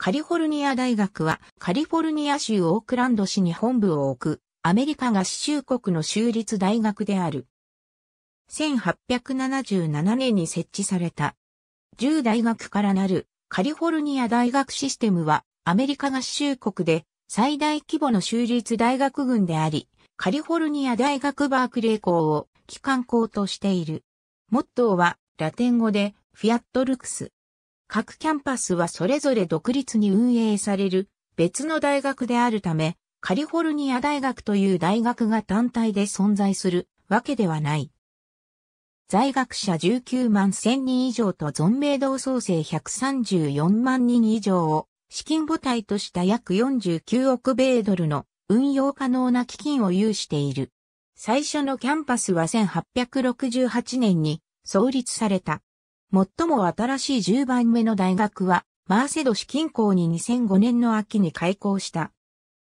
カリフォルニア大学はカリフォルニア州オークランド市に本部を置くアメリカ合衆国の州立大学である。1877年に設置された10大学からなるカリフォルニア大学システムはアメリカ合衆国で最大規模の州立大学群であり、カリフォルニア大学バークレー校を機関校としている。モットーはラテン語でフィアットルクス。各キャンパスはそれぞれ独立に運営される別の大学であるため、カリフォルニア大学という大学が単体で存在するわけではない。在学者19万1000人以上と存命同創生134万人以上を資金母体とした約49億米ドルの運用可能な基金を有している。最初のキャンパスは1868年に創立された。最も新しい10番目の大学は、マーセド市近郊に2005年の秋に開校した。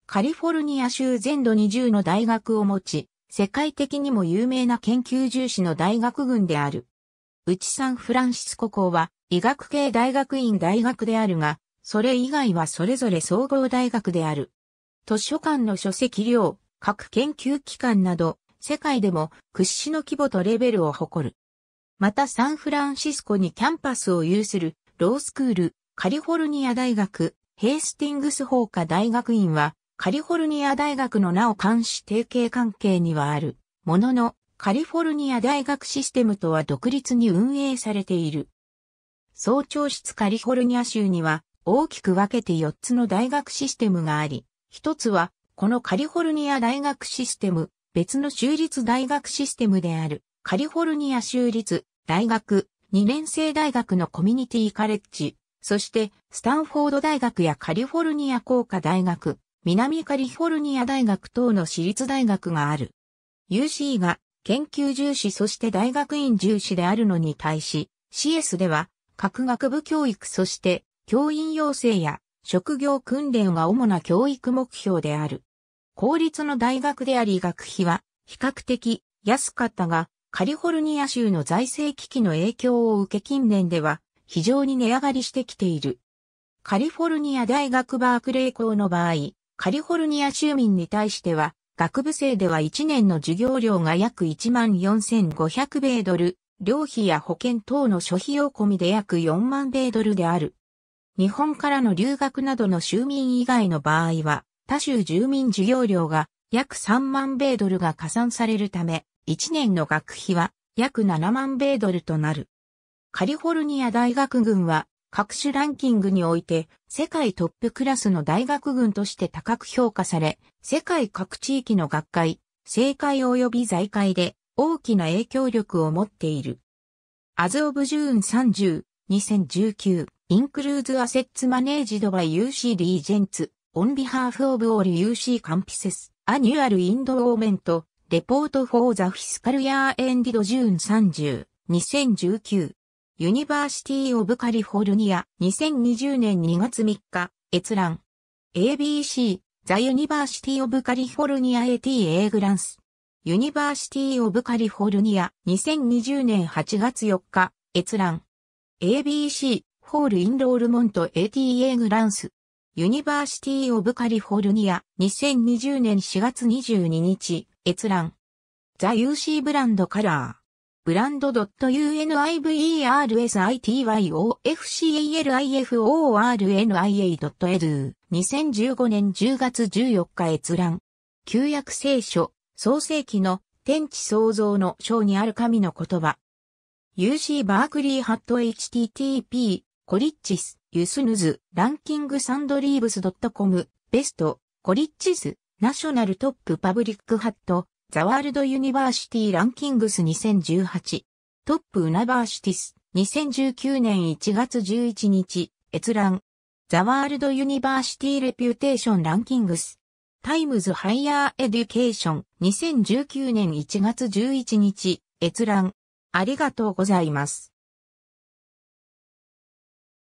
カリフォルニア州全土に10の大学を持ち、世界的にも有名な研究重視の大学群である。内サンフランシスコ校は医学系大学院大学であるが、それ以外はそれぞれ総合大学である。図書館の書籍量、各研究機関など、世界でも屈指の規模とレベルを誇る。またサンフランシスコにキャンパスを有するロースクール、カリフォルニア大学、ヘイスティングス法科大学院は、カリフォルニア大学の名を監視提携関係にはある、ものの、カリフォルニア大学システムとは独立に運営されている。総長室カリフォルニア州には、大きく分けて4つの大学システムがあり、一つは、このカリフォルニア大学システム、別の州立大学システムである。カリフォルニア州立大学、2年生大学のコミュニティカレッジ、そしてスタンフォード大学やカリフォルニア工科大学、南カリフォルニア大学等の私立大学がある。UC が研究重視そして大学院重視であるのに対し、CS では各学部教育そして教員養成や職業訓練が主な教育目標である。公立の大学であり学費は比較的安かったが、カリフォルニア州の財政危機の影響を受け近年では非常に値上がりしてきている。カリフォルニア大学バークレー校の場合、カリフォルニア州民に対しては、学部生では1年の授業料が約14,500米ドル、料費や保険等の諸費用込みで約4万米ドルである。日本からの留学などの州民以外の場合は、他州住民授業料が約3万米ドルが加算されるため、1年の学費は約7万米ドルとなる。カリフォルニア大学軍は各種ランキングにおいて世界トップクラスの大学軍として高く評価され、世界各地域の学会、政界及び財界で大きな影響力を持っている。アズ・オブ・ジューン30、2019、インクルーズ・アセッツ・マネージド・バイ・ UC・ リージェンツ、オン・ビハーフ・オブ・オール・ UC・ カンピセス、アニュアル・インド・オーメント、レポートフォーザフィスカルヤーエンディドジューン30、2019。ユニバーシティオブカリフォルニア、2020年2月3日、閲覧。ABC、ザ・ユニバーシティオブカリフォルニア ATA グランス。ユニバーシティオブカリフォルニア、2020年8月4日、閲覧。ABC、ホールインロールモント ATA グランス。ユニバーシティオブカリフォルニア、2020年4月22日、閲覧。ザ・ UC ブランドカラー。ブランド u n i v e r s i t y o f c a l i f o r n a e d u 2 0 1 5年10月14日閲覧。旧約聖書、創世記の天地創造の章にある神の言葉。UC バークリーハット http コリッチス、ユスヌズ、ランキングサンドリーブス .com、ベスト、コリッチス、ナショナルトップパブリックハット、ザワールドユニバーシティランキングス2018。トップウナバーシティス、2019年1月11日、閲覧。ザワールドユニバーシティレピュテーションランキングス。タイムズハイヤーエデュケーション、2019年1月11日、閲覧。ありがとうございます。